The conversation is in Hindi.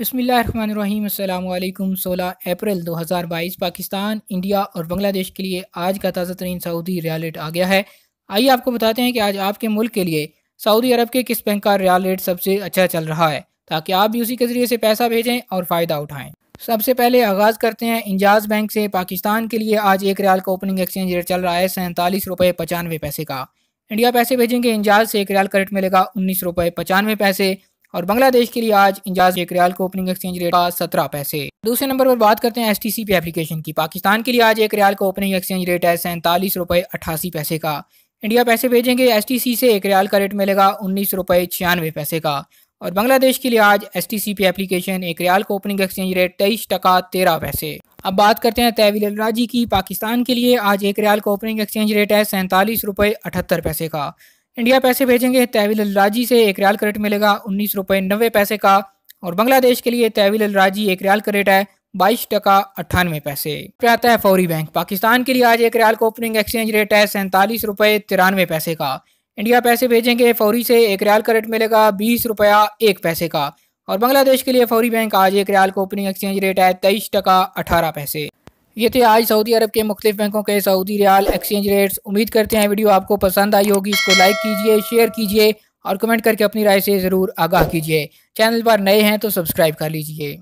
बसमीम् अल्लाम सोलह अप्रैल 2022 पाकिस्तान इंडिया और बांग्लादेश के लिए आज का ताज़ा तरीन सऊदी रियाल रेट आ गया है आइए आपको बताते हैं कि आज आपके मुल्क के लिए सऊदी अरब के किस बैंक का रियाल रेट सबसे अच्छा चल रहा है ताकि आप भी उसी के ज़रिए से पैसा भेजें और फ़ायदा उठाएँ सबसे पहले आगाज़ करते हैं इंजाज बैंक से पाकिस्तान के लिए आज एक रियाल का ओपनिंग एक्सचेंज रेट चल रहा है सैंतालीस रुपये पचानवे पैसे का इंडिया पैसे भेजेंगे इंजाज से एक रियाल का रेट मिलेगा उन्नीस रुपये पचानवे पैसे और बांग्लादेश के लिए आज इंजाज एक रियाल को ओपनिंग एक्सचेंज रेट था सत्रह पैसे दूसरे नंबर पर बात करते हैं S T C P application की पाकिस्तान के लिए आज एक रियाल का ओपनिंग एक्सचेंज रेट है सैंतालीस रुपये अठासी पैसे का इंडिया पैसे भेजेंगे एस टी सी से एक रियाल का रेट मिलेगा उन्नीस रुपये छियानवे पैसे का और बांग्लादेश के लिए आज S T C P application एक रियाल का ओपनिंग एक्सचेंज रेट तेईस टका तेरह पैसे अब बात करते हैं तहवील अलराजी की पाकिस्तान के लिए आज एक रियाल का ओपनिंग एक्सचेंज रेट है सैंतालीस रुपये अठहत्तर पैसे का इंडिया पैसे भेजेंगे तहवील अलराजी से एक रियाल करेट मिलेगा उन्नीस रुपये नब्बे पैसे का और बांग्लादेश के लिए तहवील अलराजी एक रियाल करेट है बाईस टका अट्ठानवे पैसे पे आता है फौरी बैंक पाकिस्तान के लिए आज एक रियाल का ओपनिंग एक्सचेंज रेट है सैंतालीस रुपये तिरानवे पैसे का इंडिया पैसे भेजेंगे फौरी से एक रियाल का रेट मिलेगा बीस रुपया एक पैसे का और बांग्लादेश के लिए फौरी बैंक आज एक रियाल का ओपनिंग एक्सचेंज रेट है तेईस टका अठारह पैसे ये थे आज सऊदी अरब के मुख्तफ बैंकों के सऊदी रियाल एक्सचेंज रेट्स उम्मीद करते हैं वीडियो आपको पसंद आई होगी इसको लाइक कीजिए शेयर कीजिए और कमेंट करके अपनी राय से ज़रूर आगाह कीजिए चैनल पर नए हैं तो सब्सक्राइब कर लीजिए